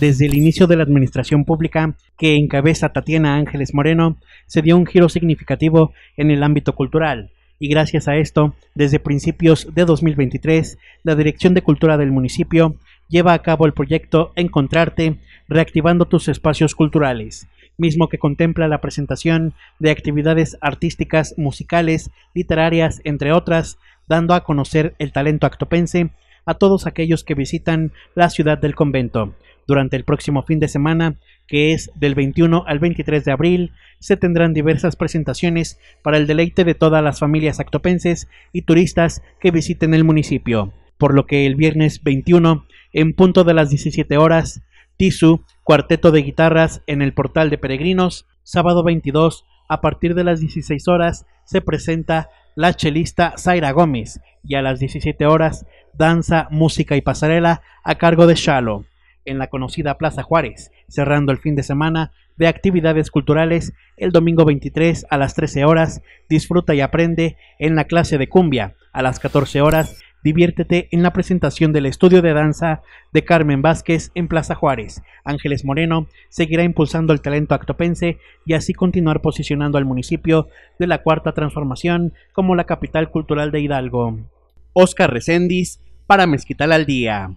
Desde el inicio de la administración pública que encabeza Tatiana Ángeles Moreno, se dio un giro significativo en el ámbito cultural, y gracias a esto, desde principios de 2023, la Dirección de Cultura del municipio lleva a cabo el proyecto Encontrarte, reactivando tus espacios culturales, mismo que contempla la presentación de actividades artísticas, musicales, literarias, entre otras, dando a conocer el talento actopense a todos aquellos que visitan la ciudad del convento, durante el próximo fin de semana, que es del 21 al 23 de abril, se tendrán diversas presentaciones para el deleite de todas las familias actopenses y turistas que visiten el municipio. Por lo que el viernes 21, en punto de las 17 horas, Tisu, cuarteto de guitarras en el portal de peregrinos, sábado 22, a partir de las 16 horas, se presenta la chelista Zaira Gómez y a las 17 horas, danza, música y pasarela a cargo de Shalo en la conocida Plaza Juárez, cerrando el fin de semana de actividades culturales el domingo 23 a las 13 horas, disfruta y aprende en la clase de cumbia a las 14 horas, diviértete en la presentación del estudio de danza de Carmen Vázquez en Plaza Juárez. Ángeles Moreno seguirá impulsando el talento actopense y así continuar posicionando al municipio de la Cuarta Transformación como la capital cultural de Hidalgo. Oscar Recendis para Mezquital al Día.